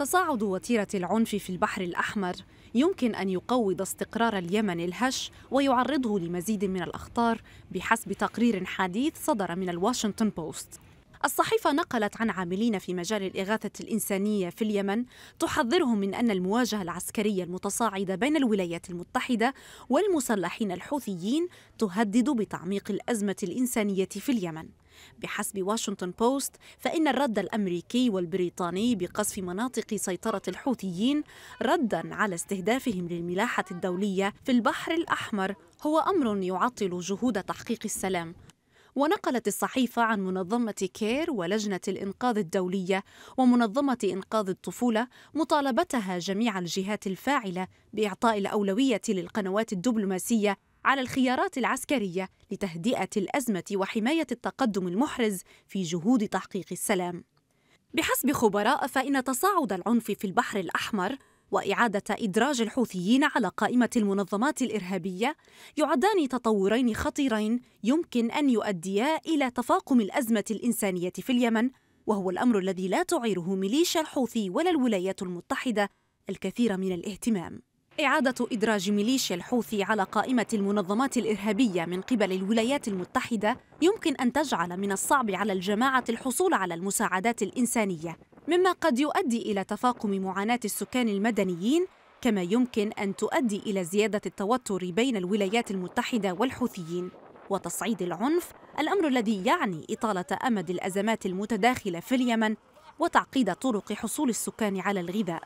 تصاعد وتيرة العنف في البحر الأحمر يمكن أن يقوض استقرار اليمن الهش ويعرضه لمزيد من الأخطار بحسب تقرير حديث صدر من الواشنطن بوست الصحيفة نقلت عن عاملين في مجال الإغاثة الإنسانية في اليمن تحذرهم من أن المواجهة العسكرية المتصاعدة بين الولايات المتحدة والمسلحين الحوثيين تهدد بتعميق الأزمة الإنسانية في اليمن بحسب واشنطن بوست فإن الرد الأمريكي والبريطاني بقصف مناطق سيطرة الحوثيين ردا على استهدافهم للملاحة الدولية في البحر الأحمر هو أمر يعطل جهود تحقيق السلام ونقلت الصحيفة عن منظمة كير ولجنة الإنقاذ الدولية ومنظمة إنقاذ الطفولة مطالبتها جميع الجهات الفاعلة بإعطاء الأولوية للقنوات الدبلوماسية على الخيارات العسكرية لتهدئة الأزمة وحماية التقدم المحرز في جهود تحقيق السلام. بحسب خبراء فإن تصاعد العنف في البحر الأحمر وإعادة إدراج الحوثيين على قائمة المنظمات الإرهابية يعدان تطورين خطيرين يمكن أن يؤديا إلى تفاقم الأزمة الإنسانية في اليمن وهو الأمر الذي لا تعيره ميليشيا الحوثي ولا الولايات المتحدة الكثير من الاهتمام إعادة إدراج ميليشيا الحوثي على قائمة المنظمات الإرهابية من قبل الولايات المتحدة يمكن أن تجعل من الصعب على الجماعة الحصول على المساعدات الإنسانية مما قد يؤدي إلى تفاقم معاناة السكان المدنيين كما يمكن أن تؤدي إلى زيادة التوتر بين الولايات المتحدة والحوثيين وتصعيد العنف الأمر الذي يعني إطالة أمد الأزمات المتداخلة في اليمن وتعقيد طرق حصول السكان على الغذاء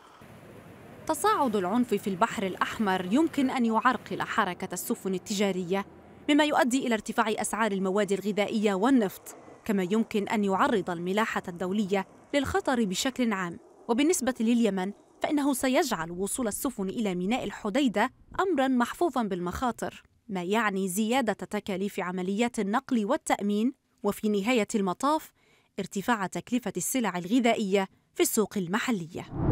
تصاعد العنف في البحر الأحمر يمكن أن يعرقل حركة السفن التجارية مما يؤدي إلى ارتفاع أسعار المواد الغذائية والنفط كما يمكن أن يعرض الملاحة الدولية للخطر بشكل عام وبالنسبة لليمن فإنه سيجعل وصول السفن إلى ميناء الحديدة أمراً محفوفاً بالمخاطر ما يعني زيادة تكاليف عمليات النقل والتأمين وفي نهاية المطاف ارتفاع تكلفة السلع الغذائية في السوق المحليه